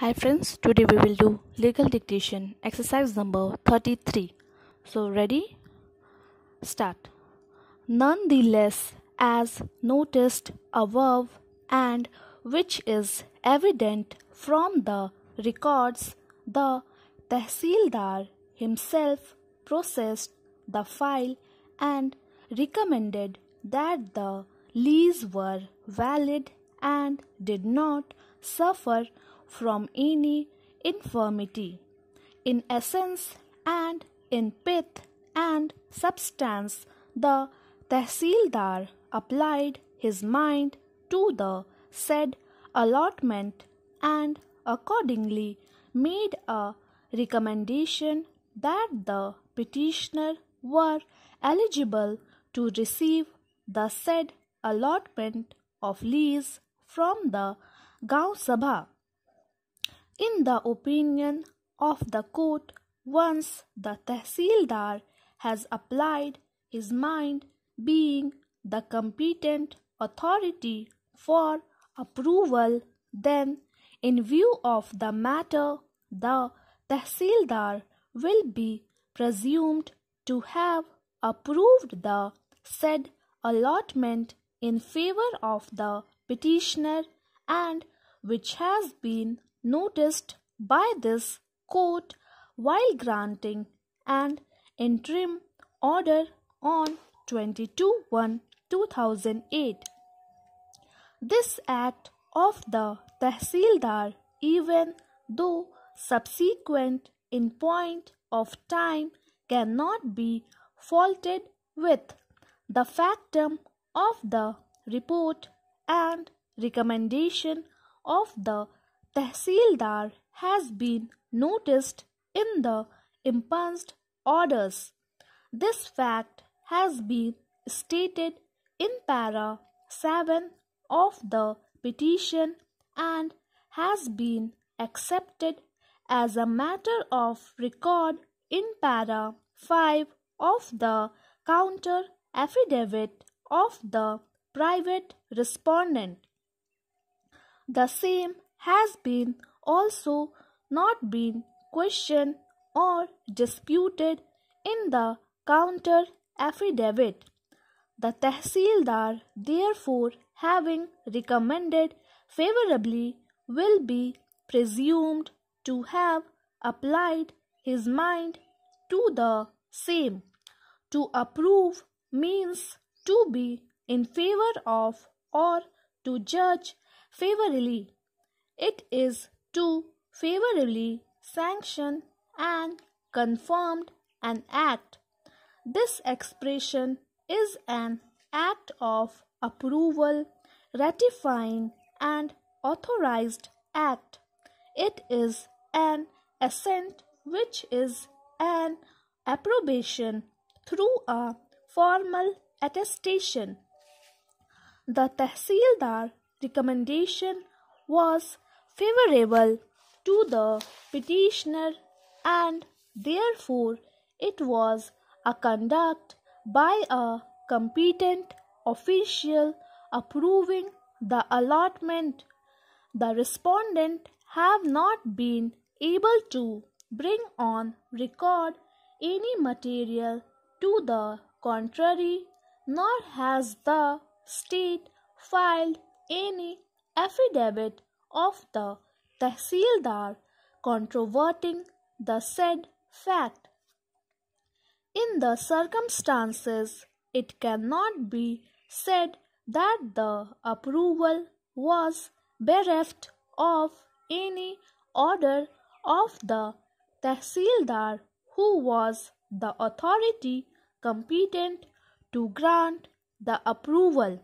Hi friends, today we will do legal dictation exercise number 33. So ready? Start. Nonetheless, as noticed above and which is evident from the records the tehsildar himself processed the file and recommended that the lease were valid and did not suffer from any infirmity, in essence and in pith and substance, the Tehsildar applied his mind to the said allotment and accordingly made a recommendation that the petitioner were eligible to receive the said allotment of lease from the Gaon Sabha. In the opinion of the court, once the tehsildar has applied his mind, being the competent authority for approval, then, in view of the matter, the tehsildar will be presumed to have approved the said allotment in favor of the petitioner and which has been noticed by this court while granting an interim order on 22 1 2008. This act of the Tehsildar, even though subsequent in point of time, cannot be faulted with the factum of the report and recommendation of the tehsildar has been noticed in the imposed orders. This fact has been stated in para 7 of the petition and has been accepted as a matter of record in para 5 of the counter affidavit of the private respondent. The same has been also not been questioned or disputed in the counter affidavit. The Tehsildar, therefore, having recommended favorably, will be presumed to have applied his mind to the same. To approve means to be in favor of or to judge favorably. It is to favorably sanction and confirmed an act. This expression is an act of approval, ratifying, and authorized act. It is an assent which is an approbation through a formal attestation. The Tehsildar recommendation was favorable to the petitioner and therefore it was a conduct by a competent official approving the allotment. The respondent have not been able to bring on record any material to the contrary, nor has the state filed any affidavit of the Tehsildar controverting the said fact. In the circumstances, it cannot be said that the approval was bereft of any order of the Tehsildar who was the authority competent to grant the approval.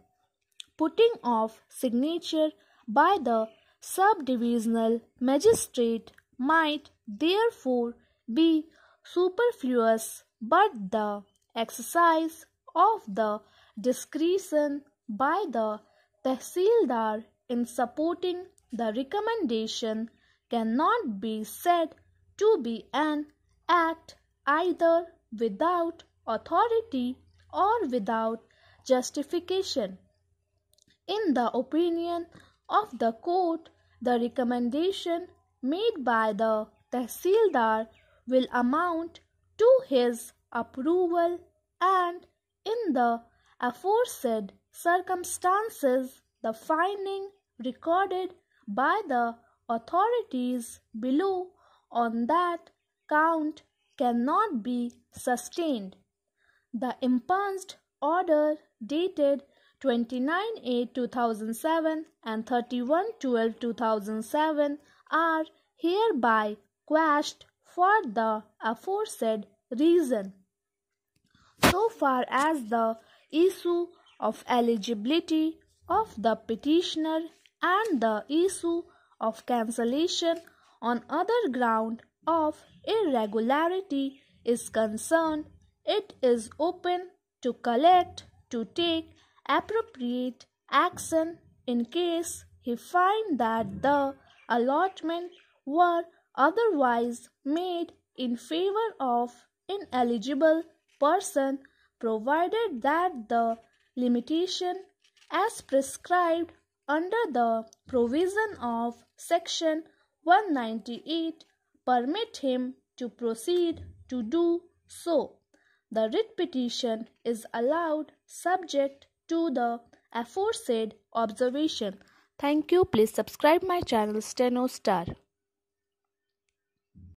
Putting of signature by the Subdivisional magistrate might therefore be superfluous, but the exercise of the discretion by the tehsildar in supporting the recommendation cannot be said to be an act either without authority or without justification. In the opinion of the court, the recommendation made by the tehsildar will amount to his approval and in the aforesaid circumstances the finding recorded by the authorities below on that count cannot be sustained. The impugned order dated 29-8-2007 and 31-12-2007 are hereby quashed for the aforesaid reason. So far as the issue of eligibility of the petitioner and the issue of cancellation on other ground of irregularity is concerned, it is open to collect, to take appropriate action in case he find that the allotment were otherwise made in favor of ineligible person provided that the limitation as prescribed under the provision of section 198 permit him to proceed to do so the writ petition is allowed subject to the aforesaid observation. Thank you. Please subscribe my channel Steno Star.